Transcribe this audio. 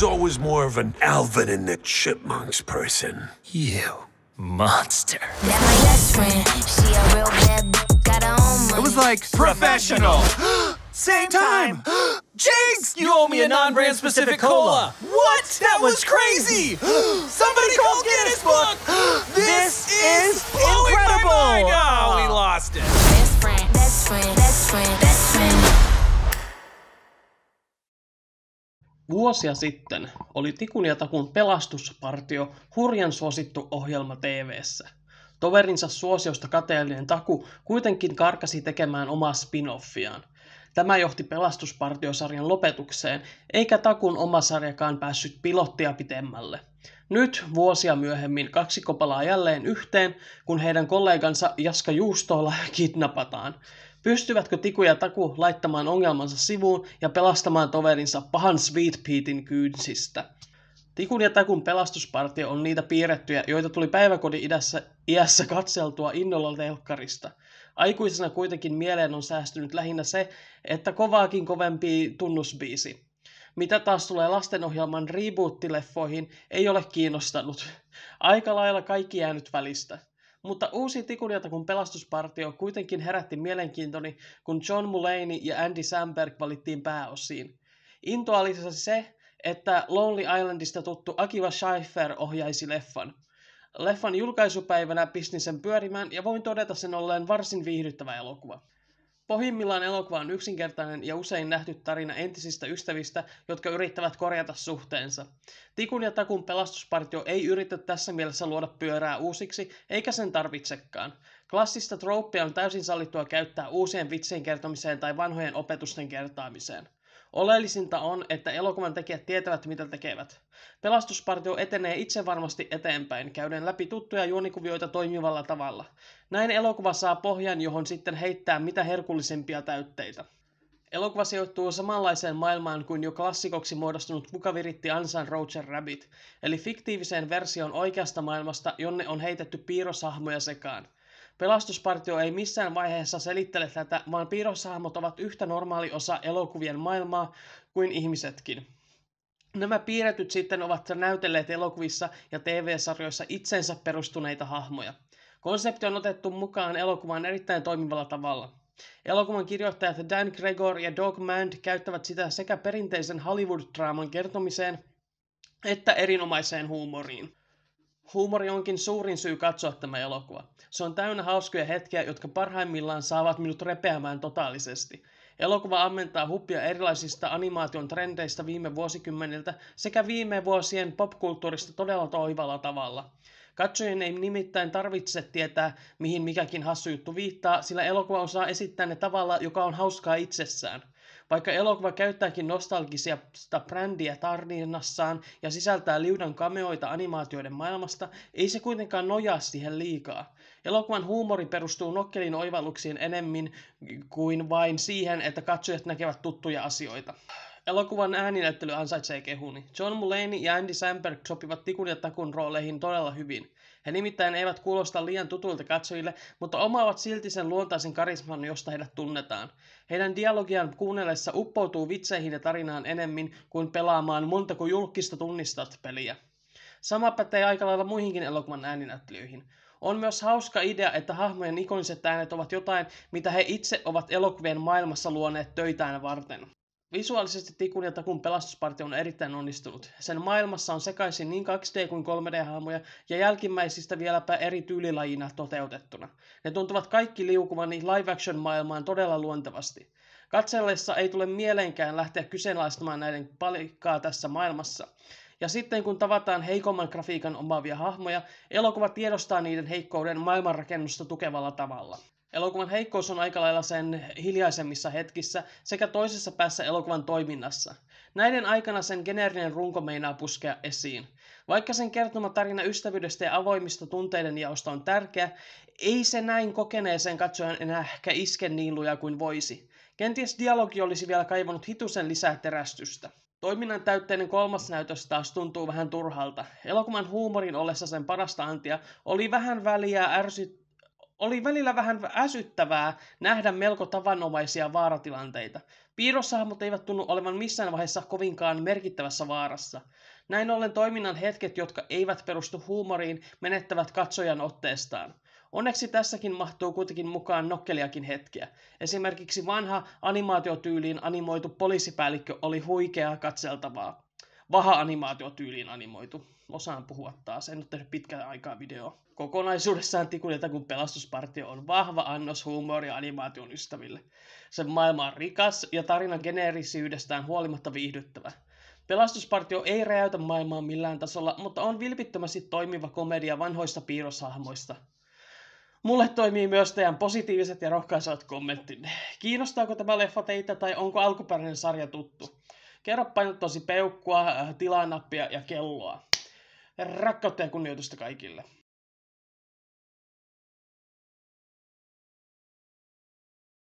was always more of an Alvin and the Chipmunks person. You monster. It was like professional. Same time. Jinx! You owe me a non-brand specific cola. What? That was crazy. Somebody call Guinness Book. This, this is incredible. Oh, we lost it. Best friend, best friend, best friend, best Vuosia sitten oli Tikun ja Takun pelastuspartio hurjan suosittu ohjelma TVssä. Toverinsa suosiosta kateellinen Taku kuitenkin karkasi tekemään omaa spin-offiaan. Tämä johti pelastuspartiosarjan lopetukseen, eikä Takun oma sarjakaan päässyt pilottia pitemmälle. Nyt vuosia myöhemmin kaksi kopalaa jälleen yhteen, kun heidän kollegansa Jaska Juustola kidnapataan. Pystyvätkö Tiku ja Taku laittamaan ongelmansa sivuun ja pelastamaan toverinsa pahan Sweet Peatin kyynsistä? Tikun ja Takun pelastuspartio on niitä piirrettyjä, joita tuli päiväkodin idässä, iässä katseltua innolla telkkarista. Aikuisena kuitenkin mieleen on säästynyt lähinnä se, että kovaakin kovempi tunnusbiisi. Mitä taas tulee lastenohjelman reboot-leffoihin, ei ole kiinnostanut. Aika lailla kaikki jäänyt välistä. Mutta uusi tikunjata kun pelastuspartio kuitenkin herätti mielenkiintoni, kun John Mulaney ja Andy Samberg valittiin pääosiin. Intoa lisäsi se, että Lonely Islandista tuttu Akiva Schaffer ohjaisi leffan. Leffan julkaisupäivänä pistin sen pyörimään ja voin todeta sen olleen varsin viihdyttävä elokuva. Pohjimmillaan elokuva on yksinkertainen ja usein nähty tarina entisistä ystävistä, jotka yrittävät korjata suhteensa. Tikun ja Takun pelastuspartio ei yritä tässä mielessä luoda pyörää uusiksi, eikä sen tarvitsekaan. Klassista trooppia on täysin sallittua käyttää uusien vitsien kertomiseen tai vanhojen opetusten kertaamiseen. Oleellisinta on, että elokuvan tekijät tietävät, mitä tekevät. Pelastuspartio etenee itse varmasti eteenpäin, käyden läpi tuttuja juonikuvioita toimivalla tavalla. Näin elokuva saa pohjan, johon sitten heittää mitä herkullisimpia täytteitä. Elokuva sijoittuu samanlaiseen maailmaan kuin jo klassikoksi muodostunut Kuka viritti ansan Roger Rabbit, eli fiktiiviseen versioon oikeasta maailmasta, jonne on heitetty piirroshahmoja sekaan. Pelastuspartio ei missään vaiheessa selittele tätä, vaan piirroshahmot ovat yhtä normaali osa elokuvien maailmaa kuin ihmisetkin. Nämä piirretyt sitten ovat näytelleet elokuvissa ja TV-sarjoissa itsensä perustuneita hahmoja. Konsepti on otettu mukaan elokuvaan erittäin toimivalla tavalla. Elokuvan kirjoittajat Dan Gregor ja Doug Mand käyttävät sitä sekä perinteisen Hollywood-draaman kertomiseen että erinomaiseen huumoriin. Huumori onkin suurin syy katsoa tämä elokuva. Se on täynnä hauskoja hetkiä, jotka parhaimmillaan saavat minut repeämään totaalisesti. Elokuva ammentaa huppia erilaisista animaation trendeistä viime vuosikymmeniltä sekä viime vuosien popkulttuurista todella toivalla tavalla. Katsojien ei nimittäin tarvitse tietää, mihin mikäkin hassu juttu viittaa, sillä elokuva osaa esittää ne tavalla, joka on hauskaa itsessään – vaikka elokuva käyttääkin nostalgisia brändiä tarinassaan ja sisältää liudan kameoita animaatioiden maailmasta, ei se kuitenkaan nojaa siihen liikaa. Elokuvan huumori perustuu nokkelin oivalluksiin enemmän kuin vain siihen, että katsojat näkevät tuttuja asioita. Elokuvan ääninäyttely ansaitsee kehuni. John Mulaney ja Andy Samberg sopivat tikun ja takun rooleihin todella hyvin. He nimittäin eivät kuulosta liian tutuilta katsojille, mutta omaavat silti sen luontaisen karisman, josta heidät tunnetaan. Heidän dialogian kuunnellessa uppoutuu vitseihin ja tarinaan enemmän kuin pelaamaan montako julkista tunnistat peliä. Sama pätee aika lailla muihinkin elokuvan ääninäyttelyihin. On myös hauska idea, että hahmojen ikoniset äänet ovat jotain, mitä he itse ovat elokuvien maailmassa luoneet töitään varten. Visuaalisesti tikun ja takun pelastuspartio on erittäin onnistunut. Sen maailmassa on sekaisin niin 2D- kuin 3D-hahmoja ja jälkimmäisistä vieläpä eri tyylilajina toteutettuna. Ne tuntuvat kaikki liukuvan live-action-maailmaan todella luontevasti. Katsellessa ei tule mieleenkään lähteä kyseenalaistamaan näiden palikkaa tässä maailmassa. Ja sitten kun tavataan heikomman grafiikan omaavia hahmoja, elokuva tiedostaa niiden heikkouden maailmanrakennusta tukevalla tavalla. Elokuvan heikkous on aika lailla sen hiljaisemmissa hetkissä sekä toisessa päässä elokuvan toiminnassa. Näiden aikana sen geneerinen runko meinaa puskea esiin. Vaikka sen kertoma tarina ystävyydestä ja avoimista tunteiden jaosta on tärkeä, ei se näin kokeneeseen katsojan enää ehkä iske niin luja kuin voisi. Kenties dialogi olisi vielä kaivannut hitusen lisää terästystä. Toiminnan täytteinen kolmas näytös taas tuntuu vähän turhalta. Elokuvan huumorin ollessa sen parasta antia oli vähän väliä ärsyttävää oli välillä vähän äsyttävää nähdä melko tavanomaisia vaaratilanteita. Piirrossahmot eivät tunnu olevan missään vaiheessa kovinkaan merkittävässä vaarassa. Näin ollen toiminnan hetket, jotka eivät perustu huumoriin, menettävät katsojan otteestaan. Onneksi tässäkin mahtuu kuitenkin mukaan nokkeliakin hetkiä. Esimerkiksi vanha animaatiotyyliin animoitu poliisipäällikkö oli huikeaa katseltavaa vaha-animaatiotyyliin animoitu. Osaan puhua taas, en ole tehnyt pitkään aikaa video. Kokonaisuudessaan tikulilta kun pelastuspartio on vahva annos huumoria animaation ystäville. Se maailma on rikas ja tarinan geneerisyydestään huolimatta viihdyttävä. Pelastuspartio ei räjäytä maailmaa millään tasolla, mutta on vilpittömästi toimiva komedia vanhoista piirroshahmoista. Mulle toimii myös teidän positiiviset ja rohkaisevat kommenttinne. Kiinnostaako tämä leffa teitä tai onko alkuperäinen sarja tuttu? Kerro painottasi peukkua, äh, nappia ja kelloa. Rakkautta ja kunnioitusta kaikille.